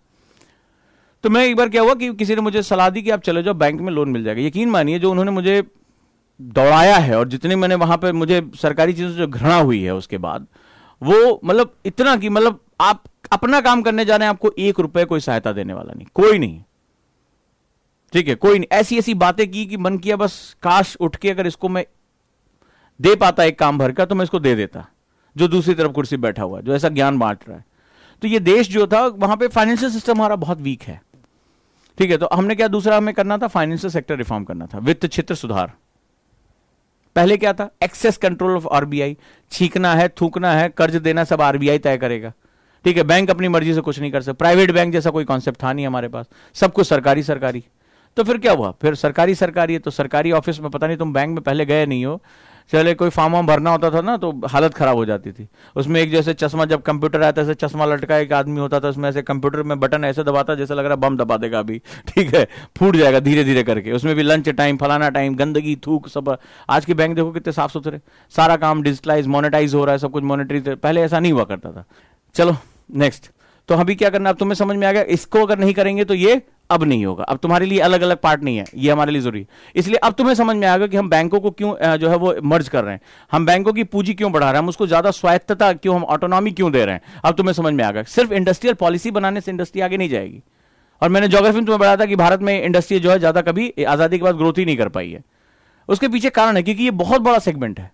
तो मैं एक बार क्या हुआ कि किसी ने मुझे सलाह दी कि आप चले जाओ बैंक में लोन मिल जाएगा यकीन मानिए जो उन्होंने मुझे दौड़ाया है और जितने मैंने वहां पर मुझे सरकारी चीजों से घृणा हुई है उसके बाद वो मतलब इतना कि मतलब आप अपना काम करने जा रहे हैं आपको एक रुपए कोई सहायता देने वाला नहीं कोई नहीं ठीक है कोई नहीं ऐसी ऐसी बातें की कि मन किया बस काश उठ के अगर इसको मैं दे पाता एक काम भर का तो मैं इसको दे देता जो दूसरी तरफ कुर्सी बैठा हुआ जो ऐसा ज्ञान बांट रहा है तो ये देश जो था वहां पे फाइनेंशियल सिस्टम हमारा बहुत वीक है ठीक है तो हमने क्या दूसरा हमें करना था फाइनेंशियल सेक्टर रिफॉर्म करना था वित्त क्षेत्र सुधार पहले क्या था एक्सेस कंट्रोल ऑफ आरबीआई छीकना है थूकना है कर्ज देना सब आरबीआई तय करेगा ठीक है बैंक अपनी मर्जी से कुछ नहीं कर सकता प्राइवेट बैंक जैसा कोई कॉन्सेप्ट था नहीं हमारे पास सब कुछ सरकारी सरकारी तो फिर क्या हुआ फिर सरकारी सरकारी है तो सरकारी ऑफिस में पता नहीं तुम बैंक में पहले गए नहीं हो चले कोई फॉर्म वार्म भरना होता था ना तो हालत खराब हो जाती थी उसमें एक जैसे चश्मा जब कंप्यूटर आया था ऐसे चश्मा लटका एक आदमी होता था उसमें ऐसे कंप्यूटर में बटन ऐसे दबाता जैसे लग रहा बम दबा देगा अभी ठीक है फूट जाएगा धीरे धीरे करके उसमें भी लंच टाइम फलाना टाइम गंदगी थूक सब आज के बैंक देखो कितने साफ सुथरे सारा काम डिजिटलाइज मोनिटाइज हो रहा है सब कुछ मोनिटरी पहले ऐसा नहीं हुआ करता था चलो नेक्स्ट तो अभी क्या करना अब तुम्हें समझ में आ गया इसको अगर नहीं करेंगे तो ये अब नहीं होगा अब तुम्हारे लिए अलग अलग पार्ट नहीं है ये हमारे लिए जरूरी इसलिए अब तुम्हें समझ में आएगा कि हम बैंकों को क्यों जो है वो मर्ज कर रहे हैं हम बैंकों की पूंजी क्यों बढ़ा रहे हैं हम उसको ज्यादा स्वायत्तता क्यों हम ऑटोनॉमी क्यों दे रहे हैं अब तुम्हें समझ में आएगा सिर्फ इंडस्ट्रियल पॉलिसी बनाने से इंडस्ट्री आगे नहीं जाएगी और मैंने जोग्राफी में तुम्हें बताया था कि भारत में इंडस्ट्री जो है ज्यादा कभी आजादी के बाद ग्रोथ ही नहीं कर पाई है उसके पीछे कारण है क्योंकि ये बहुत बड़ा सेगमेंट है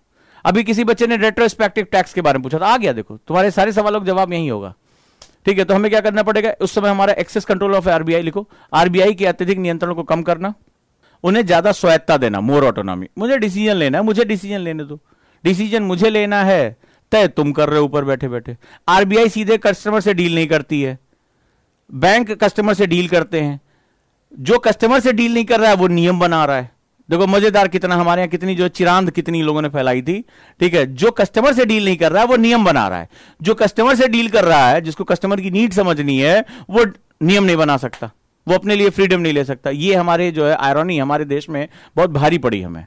अभी किसी बच्चे ने रेट्रोस्पेक्टिव टैक्स के बारे में पूछा था आ गया देखो तुम्हारे सारे सवालों का जवाब यही होगा ठीक है तो हमें क्या करना पड़ेगा उस समय हमारा एक्सेस कंट्रोल ऑफ आरबीआई लिखो आरबीआई के अत्यधिक नियंत्रण को कम करना उन्हें ज्यादा स्वायत्ता देना मोर ऑटोनॉमी मुझे डिसीजन लेना है मुझे डिसीजन लेने दो डिसीजन मुझे लेना है तय तुम कर रहे हो ऊपर बैठे बैठे आरबीआई सीधे कस्टमर से डील नहीं करती है बैंक कस्टमर से डील करते हैं जो कस्टमर से डील नहीं कर रहा है वो नियम बना रहा है देखो मजेदार कितना हमारे यहां कितनी जो चिरांद कितनी लोगों ने फैलाई थी ठीक है जो कस्टमर से डील नहीं कर रहा है वो नियम बना रहा है जो कस्टमर से डील कर रहा है जिसको कस्टमर की नीड समझनी है वो नियम नहीं बना सकता वो अपने लिए फ्रीडम नहीं ले सकता ये हमारे जो है आयरनी हमारे देश में बहुत भारी पड़ी हमें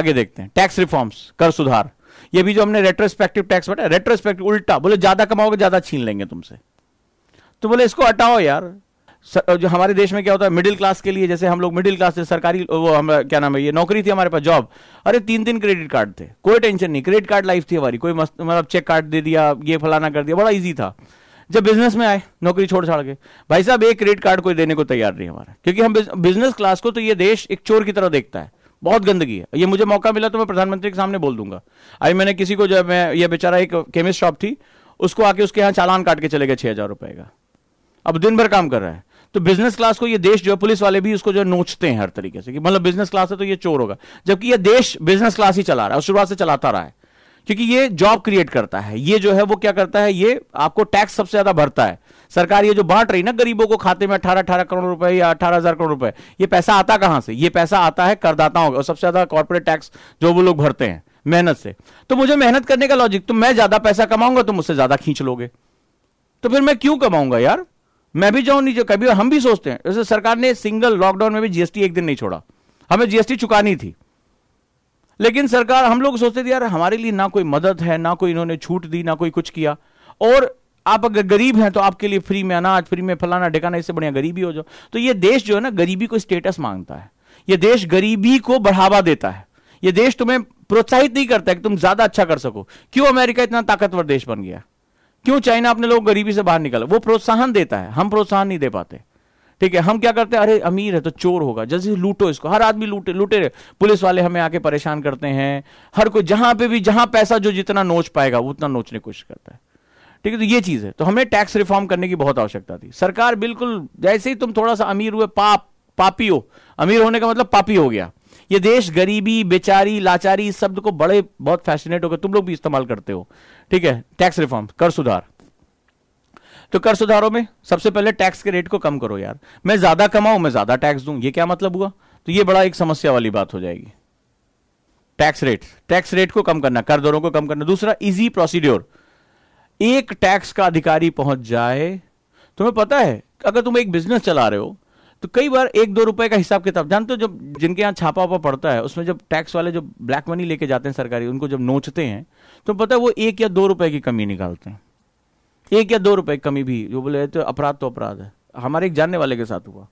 आगे देखते हैं टैक्स रिफॉर्म्स कर सुधार ये भी जो हमने रेट्रोस्पेक्टिव टैक्स बटा रेट्रोस्पेक्टिव उल्टा बोले ज्यादा कमाओगे ज्यादा छीन लेंगे तुमसे तो बोले इसको हटाओ यार जो हमारे देश में क्या होता है मिडिल क्लास के लिए जैसे हम लोग मिडिल क्लास थे सरकारी वो हम क्या नाम है ये नौकरी थी हमारे पास जॉब अरे तीन तीन क्रेडिट कार्ड थे कोई टेंशन नहीं क्रेडिट कार्ड लाइफ थी हमारी कोई मस्त मतलब चेक कार्ड दे दिया ये फलाना कर दिया बड़ा ईजी था जब बिजनेस में आए नौकरी छोड़ छाड़ के भाई साहब एक क्रेडिट कार्ड कोई देने को तैयार नहीं हमारा क्योंकि हम बिजनेस क्लास को तो ये देश एक चोर की तरह देखता है बहुत गंदगी है ये मुझे मौका मिला तो मैं प्रधानमंत्री के सामने बोल दूंगा आई मैंने किसी को जब मैं ये बेचारा एक केमिस्ट शॉप थी उसको आके उसके यहाँ चालान काट के चले गए छह हजार रुपए का अब दिन भर काम कर रहा है तो बिजनेस क्लास को ये देश जो है पुलिस वाले भी उसको जो है नोचते हैं हर तरीके से कि मतलब बिजनेस क्लास है तो ये चोर होगा जबकि ये देश बिजनेस क्लास ही चला रहा है शुरुआत से चलाता रहा है क्योंकि ये जॉब क्रिएट करता है ये जो है वो क्या करता है ये आपको टैक्स सबसे ज्यादा भरता है सरकार ये जो बांट रही ना गरीबों को खाते में अठारह अठारह करोड़ रुपए या अठारह हजार करोड़ रुपए ये पैसा आता कहां से ये पैसा आता है करदाताओं का सबसे ज्यादा कॉर्पोरेट टैक्स जो वो लोग भरते हैं मेहनत से तो मुझे मेहनत करने का लॉजिक तो मैं ज्यादा पैसा कमाऊंगा तो मुझसे ज्यादा खींच लोगे तो फिर मैं क्यों कमाऊंगा यार मैं भी जाऊं नीचे कभी हम भी सोचते हैं जैसे सरकार ने सिंगल लॉकडाउन में भी जीएसटी एक दिन नहीं छोड़ा हमें जीएसटी चुकानी थी लेकिन सरकार हम लोग सोचते थे यार हमारे लिए ना कोई मदद है ना कोई इन्होंने छूट दी ना कोई कुछ किया और आप अगर गरीब हैं तो आपके लिए फ्री में अनाज फ्री में फलाना ढिकाना इससे बढ़िया गरीबी हो जाओ तो ये देश जो है ना गरीबी को स्टेटस मांगता है ये देश गरीबी को बढ़ावा देता है ये देश तुम्हें प्रोत्साहित नहीं करता कि तुम ज्यादा अच्छा कर सको क्यों अमेरिका इतना ताकतवर देश बन गया क्यों चाइना अपने लोग गरीबी से बाहर निकाला वो प्रोत्साहन देता है हम प्रोत्साहन नहीं दे पाते ठीक है हम क्या करते हैं अरे अमीर है तो चोर होगा जैसे लूटो इसको हर आदमी लूटे लूटे रहे पुलिस वाले हमें आके परेशान करते हैं हर कोई जहां पे भी जहां पैसा जो जितना नोच पाएगा उतना नोचने की कोशिश करता है ठीक है तो ये चीज है तो हमें टैक्स रिफॉर्म करने की बहुत आवश्यकता थी सरकार बिल्कुल जैसे ही तुम थोड़ा सा अमीर हुए पाप पापी हो अमीर होने का मतलब पापी हो गया ये देश गरीबी बेचारी लाचारी इस शब्द को बड़े बहुत फैसिनेट होकर तुम लोग भी इस्तेमाल करते हो ठीक है टैक्स रिफॉर्म कर सुधार तो कर सुधारों में सबसे पहले टैक्स के रेट को कम करो यार मैं ज्यादा कमाऊं मैं ज्यादा टैक्स दूं ये क्या मतलब हुआ तो ये बड़ा एक समस्या वाली बात हो जाएगी टैक्स रेट टैक्स रेट को कम करना कर दरों को कम करना दूसरा इजी प्रोसीड्योर एक टैक्स का अधिकारी पहुंच जाए तुम्हें पता है अगर तुम एक बिजनेस चला रहे हो तो कई बार एक दो रुपए का हिसाब किताब जानते हो जब जिनके यहाँ छापा वापा पड़ता है उसमें जब टैक्स वाले जो ब्लैक मनी लेके जाते हैं सरकारी उनको जब नोचते हैं तो पता है वो एक या दो रुपए की कमी निकालते हैं एक या दो रुपए की कमी भी जो बोले तो अपराध तो अपराध है हमारे एक जानने वाले के साथ हुआ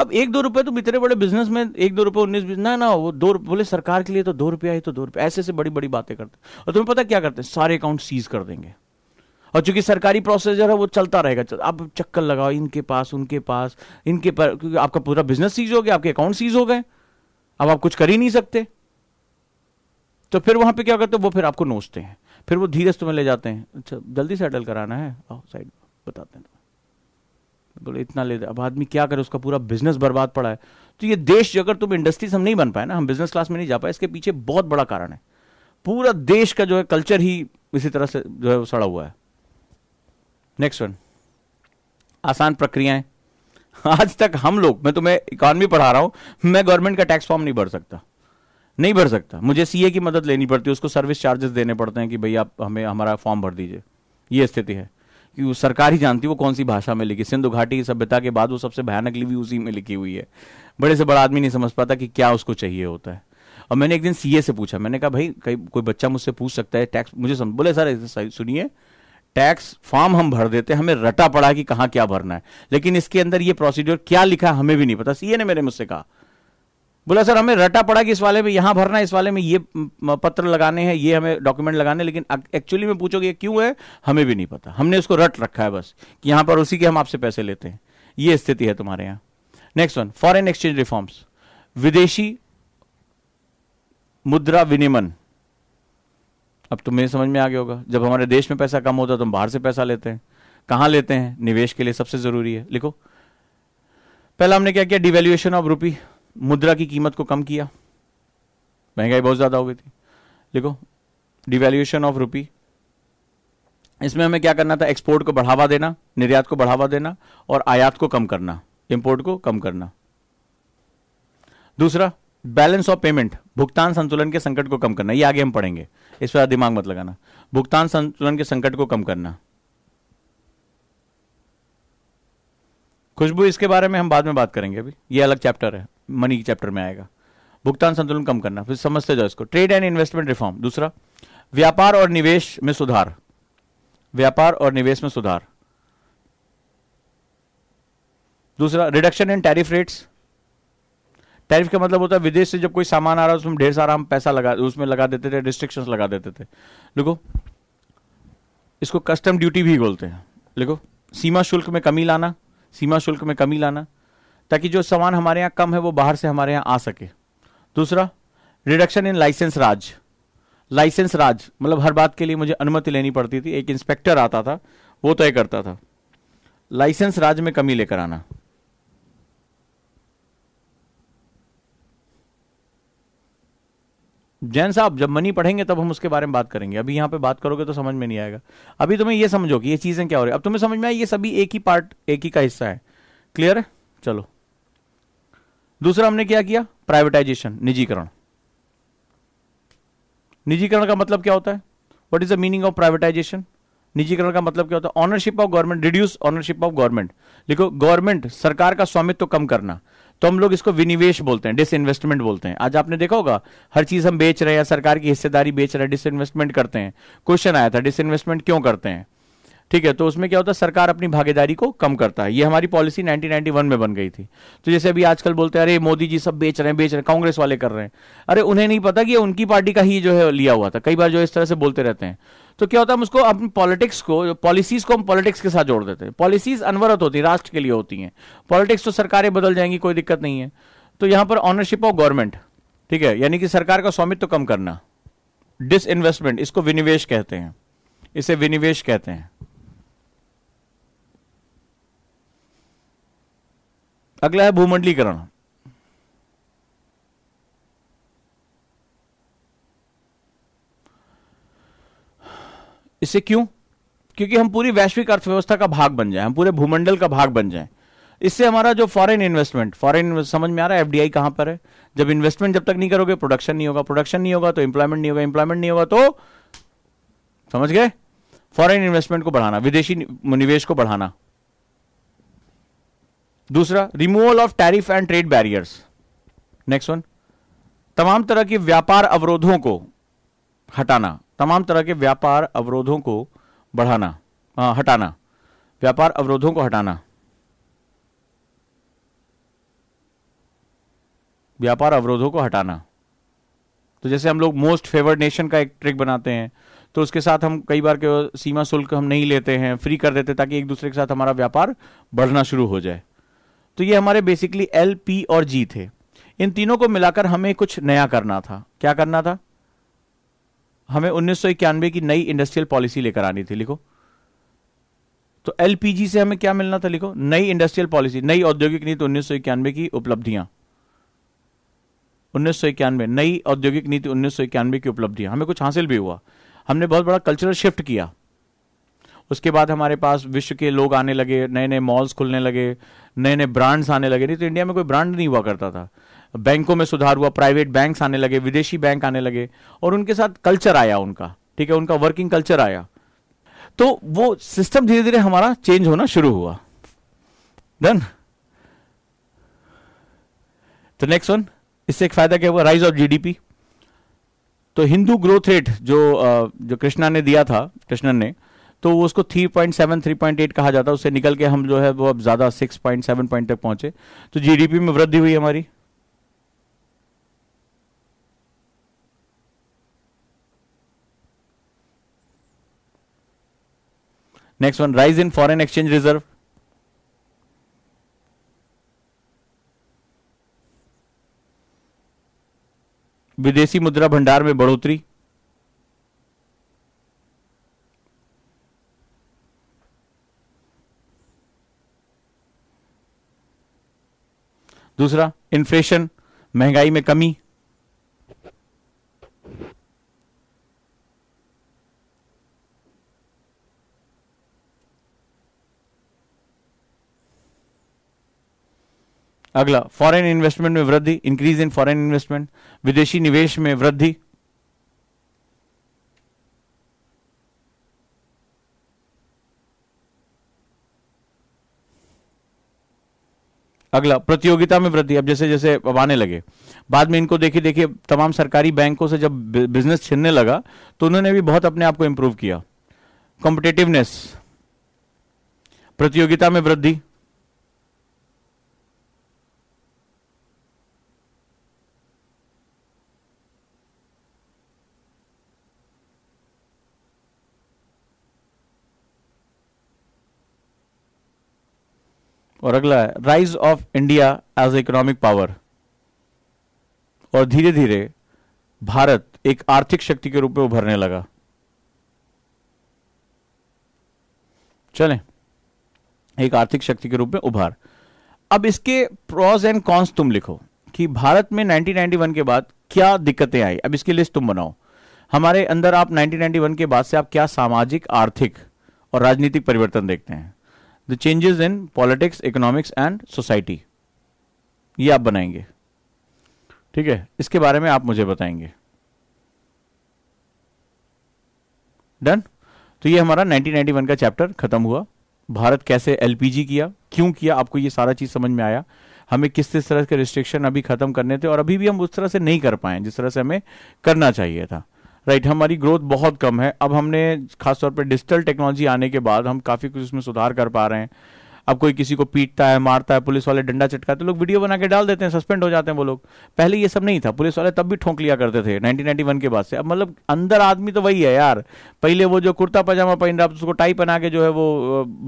अब एक दो रुपए तो इतने बड़े बिजनेस में एक दो रुपए उन्नीस ना ना वो दो बोले सरकार के लिए तो दो रुपया ही तो दो रुपया ऐसे ऐसे बड़ी बड़ी बातें करते और तुम्हें पता क्या करते हैं सारे अकाउंट सीज कर देंगे और चूंकि सरकारी प्रोसीजर है वो चलता रहेगा चल, आप चक्कर लगाओ इनके पास उनके पास इनके पर क्योंकि आपका पूरा बिजनेस सीज हो गया आपके अकाउंट सीज हो गए अब आप कुछ कर ही नहीं सकते तो फिर वहां पे क्या करते हैं वो फिर आपको नोचते हैं फिर वो धीरे तुम्हें ले जाते हैं अच्छा जल्दी सेटल कराना है आओ साइड बताते हैं बोले इतना ले अब आदमी क्या करे उसका पूरा बिजनेस बर्बाद पड़ा है तो ये देश अगर तुम इंडस्ट्रीज हम नहीं बन पाए ना हम बिजनेस क्लास में नहीं जा पाए इसके पीछे बहुत बड़ा कारण है पूरा देश का जो है कल्चर ही इसी तरह से जो है सड़ा हुआ है नेक्स्ट वन आसान प्रक्रियाएं आज तक हम लोग मैं तुम्हें इकॉनमी पढ़ा रहा हूं मैं गवर्नमेंट का टैक्स फॉर्म नहीं भर सकता नहीं भर सकता मुझे सीए की मदद लेनी पड़ती है उसको सर्विस चार्जेस देने पड़ते हैं कि भाई आप हमें हमारा फॉर्म भर दीजिए ये स्थिति है कि वो सरकार ही जानती है वो कौन सी भाषा में लिखी सिंधु घाटी की सभ्यता के बाद वो सबसे भयानक लिवी उसी में लिखी हुई है बड़े से बड़ा आदमी नहीं समझ पाता कि क्या उसको चाहिए होता है और मैंने एक दिन सीए से पूछा मैंने कहा भाई कहीं कोई बच्चा मुझसे पूछ सकता है टैक्स मुझे सम... बोले सर सुनिए टैक्स फॉर्म हम भर देते हैं हमें रटा पड़ा कि कहां क्या भरना है लेकिन इसके अंदर ये प्रोसीड्योर क्या लिखा हमें भी नहीं पता सीए ने मेरे मुझसे कहा बोला सर हमें रटा पड़ा कि इस वाले में यहां भरना है इस वाले में ये पत्र लगाने हैं ये हमें डॉक्यूमेंट लगाने लेकिन एक्चुअली में पूछोगे क्यों है हमें भी नहीं पता हमने उसको रट रखा है बस कि यहां पर उसी के हम आपसे पैसे लेते हैं ये स्थिति है तुम्हारे यहां next one foreign exchange reforms विदेशी मुद्रा विनिमन अब तुम्हें तो समझ में आ गया होगा जब हमारे देश में पैसा कम होता है तो हम बाहर से पैसा लेते हैं कहां लेते हैं निवेश के लिए सबसे ज़रूरी है लिखो पहला हमने क्या किया डिवेल्युएशन ऑफ रूपी मुद्रा की कीमत को कम किया महंगाई बहुत ज़्यादा हो गई थी लिखो डिवेल्युएशन ऑफ रूपी इसमें हमें क्या करना था एक्सपोर्ट को बढ़ावा देना निर्यात को बढ़ावा देना और आयात को कम करना इंपोर्ट को कम करना दूसरा बैलेंस ऑफ पेमेंट भुगतान संतुलन के संकट को कम करना ये आगे हम पढ़ेंगे इस पर दिमाग मत लगाना भुगतान संतुलन के संकट को कम करना खुशबू इसके बारे में हम बाद में बात करेंगे अभी ये अलग चैप्टर है मनी के चैप्टर में आएगा भुगतान संतुलन कम करना फिर समझते जाओ इसको ट्रेड एंड इन्वेस्टमेंट रिफॉर्म दूसरा व्यापार और निवेश में सुधार व्यापार और निवेश में सुधार दूसरा reduction in tariff rates tariff का मतलब होता है विदेश से जब कोई सामान आ रहा है तो उसमें ढेर सारा हम पैसा लगा उसमें लगा देते थे रिस्ट्रिक्शंस लगा देते थे लिखो इसको कस्टम ड्यूटी भी बोलते हैं लिखो सीमा शुल्क में कमी लाना सीमा शुल्क में कमी लाना ताकि जो सामान हमारे यहाँ कम है वो बाहर से हमारे यहाँ आ सके दूसरा reduction in licence raj licence raj मतलब हर बात के लिए मुझे अनुमति लेनी पड़ती थी एक इंस्पेक्टर आता था वो तय करता था लाइसेंस राज में कमी लेकर आना जैन साहब जब मनी पढ़ेंगे तब हम उसके बारे में बात करेंगे अभी यहाँ पे बात करोगे तो समझ में नहीं आएगा अभी तुम्हें ये समझो कि ये चीजें क्या हो रही है अब तुम्हें समझ में आई ये सभी एक ही पार्ट एक ही का हिस्सा है क्लियर है चलो दूसरा हमने क्या किया प्राइवेटाइजेशन निजीकरण निजीकरण का मतलब क्या होता है what is the meaning of privatization निजीकरण का मतलब क्या होता है ownership of government reduce ownership of government लिखो गवर्नमेंट सरकार का स्वामित्व कम करना तो हम लोग इसको विनिवेश बोलते हैं डिस इन्वेस्टमेंट बोलते हैं आज आपने देखा होगा हर चीज हम बेच रहे हैं सरकार की हिस्सेदारी बेच रहे हैं डिस इन्वेस्टमेंट करते हैं क्वेश्चन आया था डिस इन्वेस्टमेंट क्यों करते हैं ठीक है तो उसमें क्या होता है सरकार अपनी भागीदारी को कम करता है ये हमारी पॉलिसी 1991 में बन गई थी तो जैसे अभी आजकल बोलते हैं अरे मोदी जी सब बेच रहे हैं बेच रहे हैं कांग्रेस वाले कर रहे हैं अरे उन्हें नहीं पता कि उनकी पार्टी का ही जो है लिया हुआ था कई बार जो इस तरह से बोलते रहते हैं तो क्या होता है हम उसको अपनी पॉलिटिक्स को पॉलिसीज को हम पॉलिटिक्स के साथ जोड़ देते हैं पॉलिसीज अनवरत होती है राष्ट्र के लिए होती हैं पॉलिटिक्स तो सरकारें बदल जाएंगी कोई दिक्कत नहीं है तो यहां पर ऑनरशिप ऑफ गवर्नमेंट ठीक है यानी कि सरकार का स्वामित्व कम करना डिस इन्वेस्टमेंट इसको विनिवेश कहते हैं इसे विनिवेश कहते हैं अगला है भूमंडलीकरण इससे क्यों क्योंकि हम पूरी वैश्विक अर्थव्यवस्था का भाग बन जाए हम पूरे भूमंडल का भाग बन जाए इससे हमारा जो फॉरेन इन्वेस्टमेंट फॉरेन समझ में आ रहा है एफडीआई कहां पर है जब इन्वेस्टमेंट जब तक नहीं करोगे प्रोडक्शन नहीं होगा प्रोडक्शन नहीं होगा तो इंप्लॉयमेंट नहीं होगा इंप्लॉयमेंट नहीं होगा तो समझ गए फॉरेन इन्वेस्टमेंट को बढ़ाना विदेशी निवेश को बढ़ाना दूसरा removal of tariff and trade barriers next one तमाम तरह के व्यापार अवरोधों को हटाना तमाम तरह के व्यापार अवरोधों को बढ़ाना आ, हाँ, हटाना व्यापार अवरोधों को हटाना व्यापार अवरोधों को हटाना तो जैसे हम लोग मोस्ट फेवर्ड नेशन का एक ट्रिक बनाते हैं तो उसके साथ हम कई बार के सीमा शुल्क हम नहीं लेते हैं फ्री कर देते ताकि एक दूसरे के साथ हमारा व्यापार बढ़ना शुरू हो जाए तो ये हमारे बेसिकली एल पी और जी थे इन तीनों को मिलाकर हमें कुछ नया करना था क्या करना था हमें उन्नीस की नई इंडस्ट्रियल पॉलिसी लेकर आनी थी लिखो तो एलपीजी से हमें क्या मिलना था लिखो नई इंडस्ट्रियल पॉलिसी नई औद्योगिक नीति उन्नीस की उपलब्धियां उन्नीस नई औद्योगिक नीति उन्नीस की उपलब्धियां हमें कुछ हासिल भी हुआ हमने बहुत बड़ा कल्चरल शिफ्ट किया उसके बाद हमारे पास विश्व के लोग आने लगे नए नए मॉल्स खुलने लगे नए नए ब्रांड्स आने लगे नहीं तो इंडिया में कोई ब्रांड नहीं हुआ करता था बैंकों में सुधार हुआ प्राइवेट बैंक्स आने लगे विदेशी बैंक आने लगे और उनके साथ कल्चर आया उनका ठीक है उनका वर्किंग कल्चर आया तो वो सिस्टम धीरे धीरे हमारा चेंज होना शुरू हुआ डन तो नेक्स्ट वन इससे एक फायदा क्या हुआ राइज ऑफ जीडीपी तो हिंदू ग्रोथ रेट जो जो कृष्णा ने दिया था कृष्णन ने तो उसको 3.7 3.8 कहा जाता है उससे निकल के हम जो है वो अब ज्यादा 6.7 पॉइंट तक पहुंचे तो जीडीपी में वृद्धि हुई हमारी next one rise in foreign exchange reserve विदेशी मुद्रा भंडार में बढ़ोतरी दूसरा इन्फ्लेशन महंगाई में कमी अगला फॉरेन इन्वेस्टमेंट में वृद्धि इंक्रीज इन फॉरेन इन्वेस्टमेंट विदेशी निवेश में वृद्धि अगला प्रतियोगिता में वृद्धि अब जैसे जैसे अब आने लगे बाद में इनको देखिए देखिए तमाम सरकारी बैंकों से जब बिजनेस छिनने लगा तो उन्होंने भी बहुत अपने आप को इंप्रूव किया कॉम्पिटेटिवनेस प्रतियोगिता में वृद्धि और अगला है rise of India as economic power और धीरे धीरे भारत एक आर्थिक शक्ति के रूप में उभरने लगा चले एक आर्थिक शक्ति के रूप में उभार अब इसके प्रॉज एंड कॉन्स तुम लिखो कि भारत में 1991 के बाद क्या दिक्कतें आई अब इसकी लिस्ट तुम बनाओ हमारे अंदर आप 1991 के बाद से आप क्या सामाजिक आर्थिक और राजनीतिक परिवर्तन देखते हैं the changes in politics economics and society ये आप बनाएंगे ठीक है इसके बारे में आप मुझे बताएंगे डन तो ये हमारा 1991 का चैप्टर खत्म हुआ भारत कैसे एलपीजी किया क्यों किया आपको ये सारा चीज समझ में आया हमें किस किस तरह के रिस्ट्रिक्शन अभी खत्म करने थे और अभी भी हम उस तरह से नहीं कर पाए जिस तरह से हमें करना चाहिए था राइट हमारी ग्रोथ बहुत कम है अब हमने खासतौर पर डिजिटल टेक्नोलॉजी आने के बाद हम काफ़ी कुछ उसमें सुधार कर पा रहे हैं अब कोई किसी को पीटता है मारता है पुलिस वाले डंडा चटकाते लोग वीडियो बना के डाल देते हैं सस्पेंड हो जाते हैं वो लोग पहले ये सब नहीं था पुलिस वाले तब भी ठोंक लिया करते थे 1991 के बाद से अब मतलब अंदर आदमी तो वही है यार पहले वो जो कुर्ता पजामा पहन रहा उसको टाई पहना के जो है वो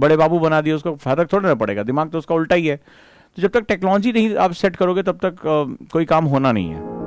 बड़े बाबू बना दिए उसको फायदा थोड़ा ना पड़ेगा दिमाग तो उसका उल्टा ही है तो जब तक टेक्नोलॉजी नहीं आप सेट करोगे तब तक कोई काम होना नहीं है